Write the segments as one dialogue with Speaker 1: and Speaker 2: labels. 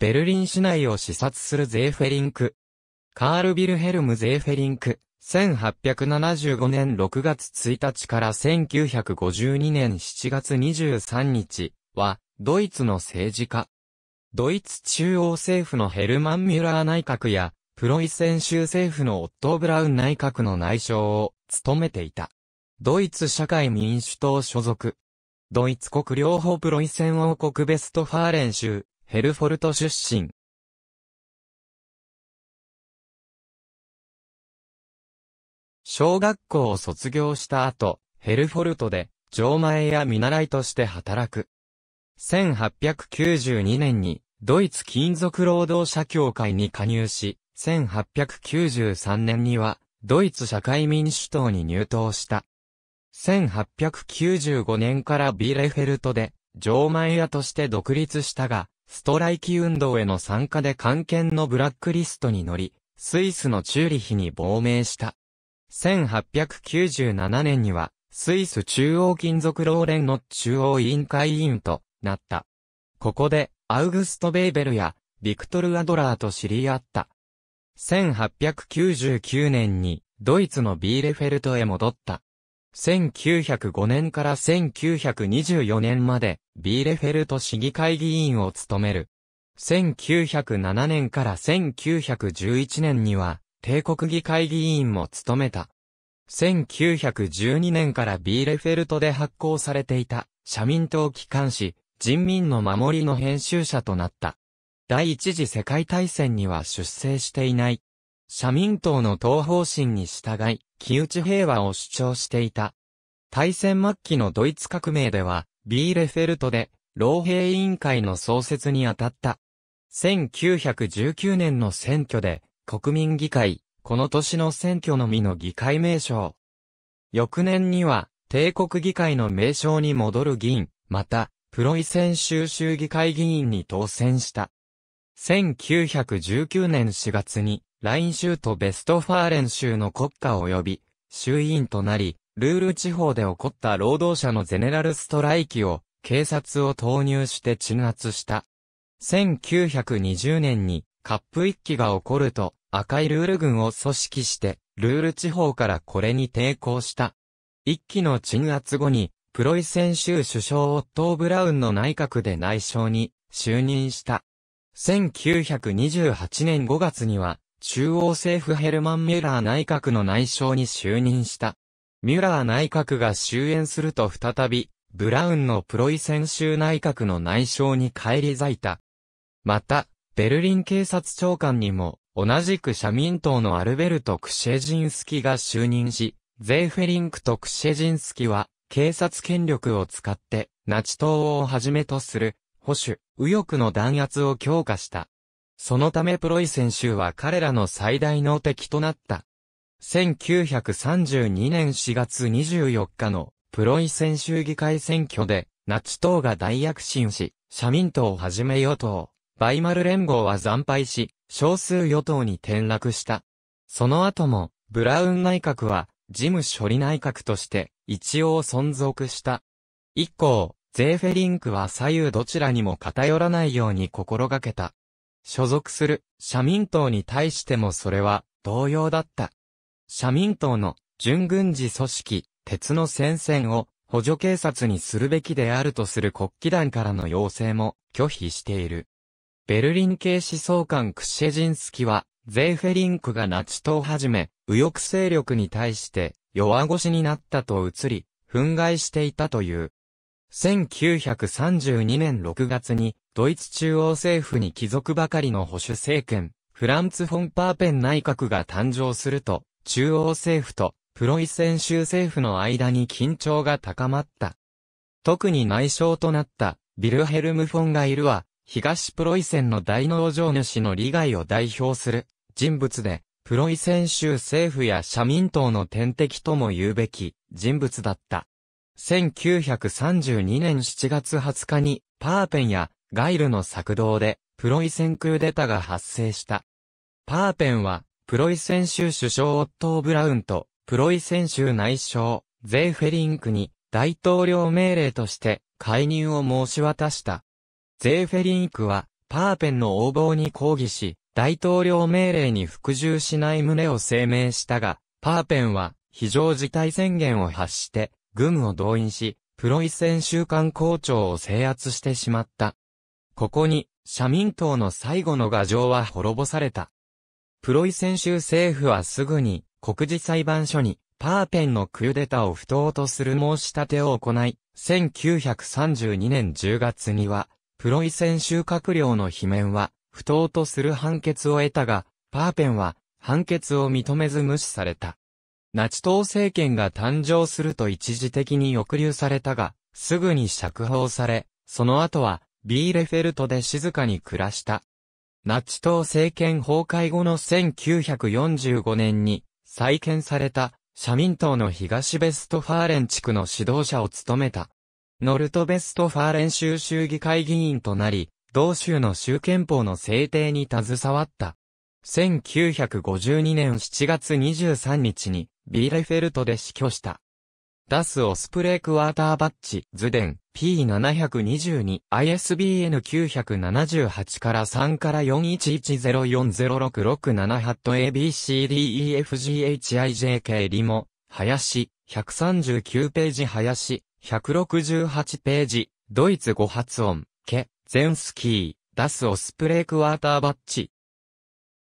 Speaker 1: ベルリン市内を視察するゼーフェリンク。カール・ビルヘルム・ゼーフェリンク。1875年6月1日から1952年7月23日は、ドイツの政治家。ドイツ中央政府のヘルマン・ミュラー内閣や、プロイセン州政府のオットー・ブラウン内閣の内相を務めていた。ドイツ社会民主党所属。ドイツ国両方プロイセン王国ベストファーレン州、ヘルフォルト出身。小学校を卒業した後、ヘルフォルトで、マ前や見習いとして働く。1892年に、ドイツ金属労働者協会に加入し、1893年には、ドイツ社会民主党に入党した。1895年からビーレフェルトで、マ前屋として独立したが、ストライキ運動への参加で関係のブラックリストに乗り、スイスのチューリヒに亡命した。1897年には、スイス中央金属労連の中央委員会委員となった。ここで、アウグスト・ベーベルや、ビクトル・アドラーと知り合った。1899年に、ドイツのビーレフェルトへ戻った。1905年から1924年まで、ビーレフェルト市議会議員を務める。1907年から1911年には、帝国議会議員も務めた。1912年からビーレフェルトで発行されていた、社民党機関紙、人民の守りの編集者となった。第一次世界大戦には出征していない。社民党の党方針に従い、木内平和を主張していた。大戦末期のドイツ革命では、ビーレフェルトで、老兵委員会の創設に当たった。1919年の選挙で、国民議会、この年の選挙のみの議会名称。翌年には、帝国議会の名称に戻る議員、また、プロイセン州州議会議員に当選した。1919年4月に、ライン州とベストファーレン州の国家及び、衆院となり、ルール地方で起こった労働者のゼネラルストライキを、警察を投入して鎮圧した。1920年に、カップ一揆が起こると、赤いルール軍を組織して、ルール地方からこれに抵抗した。一揆の鎮圧後に、プロイセン州首相オットー・ブラウンの内閣で内相に就任した。1928年5月には、中央政府ヘルマン・ミュラー内閣の内相に就任した。ミュラー内閣が終焉すると再び、ブラウンのプロイセン州内閣の内相に返り咲いた。また、ベルリン警察長官にも、同じく社民党のアルベルト・クシェジンスキが就任し、ゼーフェリンクとクシェジンスキは、警察権力を使って、ナチ党をはじめとする、保守、右翼の弾圧を強化した。そのためプロイセン州は彼らの最大の敵となった。1932年4月24日のプロイセン州議会選挙で、ナチ党が大躍進し、社民党をはじめ与党、バイマル連合は惨敗し、少数与党に転落した。その後も、ブラウン内閣は、事務処理内閣として、一応存続した。以降、ゼーフェリンクは左右どちらにも偏らないように心がけた。所属する社民党に対してもそれは同様だった。社民党の準軍事組織、鉄の戦線を補助警察にするべきであるとする国旗団からの要請も拒否している。ベルリン系思想官クシェジンスキは、ゼーフェリンクがナチ党をはじめ、右翼勢力に対して弱腰になったと移り、憤慨していたという。1932年6月にドイツ中央政府に帰属ばかりの保守政権、フランツ・フォン・パーペン内閣が誕生すると、中央政府とプロイセン州政府の間に緊張が高まった。特に内省となったビルヘルム・フォンがいるは、東プロイセンの大農場主の利害を代表する人物で、プロイセン州政府や社民党の天敵とも言うべき人物だった。1932年7月20日にパーペンやガイルの作動で、プロイセンクーデタが発生した。パーペンは、プロイセン州首相オットー・ブラウンと、プロイセン州内相、ゼーフェリンクに、大統領命令として、介入を申し渡した。ゼーフェリンクは、パーペンの横暴に抗議し、大統領命令に服従しない旨を声明したが、パーペンは、非常事態宣言を発して、軍を動員し、プロイセン州官公庁を制圧してしまった。ここに、社民党の最後の牙城は滅ぼされた。プロイセン州政府はすぐに、国事裁判所に、パーペンのクーデタを不当とする申し立てを行い、1932年10月には、プロイセン州閣僚の罷免は、不当とする判決を得たが、パーペンは、判決を認めず無視された。ナチ党政権が誕生すると一時的に抑留されたが、すぐに釈放され、その後は、ビーレフェルトで静かに暮らした。ナチ党政権崩壊後の1945年に再建された社民党の東ベストファーレン地区の指導者を務めた。ノルトベストファーレン州州議会議員となり、同州の州憲法の制定に携わった。1952年7月23日にビーレフェルトで死去した。ダスオスプレイクワーターバッチ、ズデン、P722、ISBN978 から3から4110406667ハット ABCDEFGHIJK リモ、林、139ページ林、168ページ、ドイツ語発音、ケ、ゼンスキー、ダスオスプレイクワーターバッチ、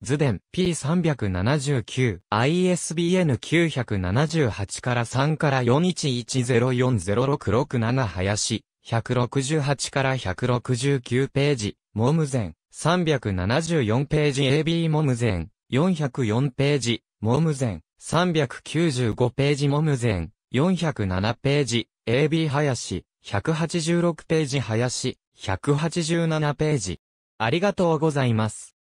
Speaker 1: 図伝 P379、ISBN 978から3から4110406667林、168から169ページ、モムゼン、374ページ AB モムゼン、404ページ、モムゼン、395ページモムゼン、407ページ、AB 林、186ページ林、187ページ。ありがとうございます。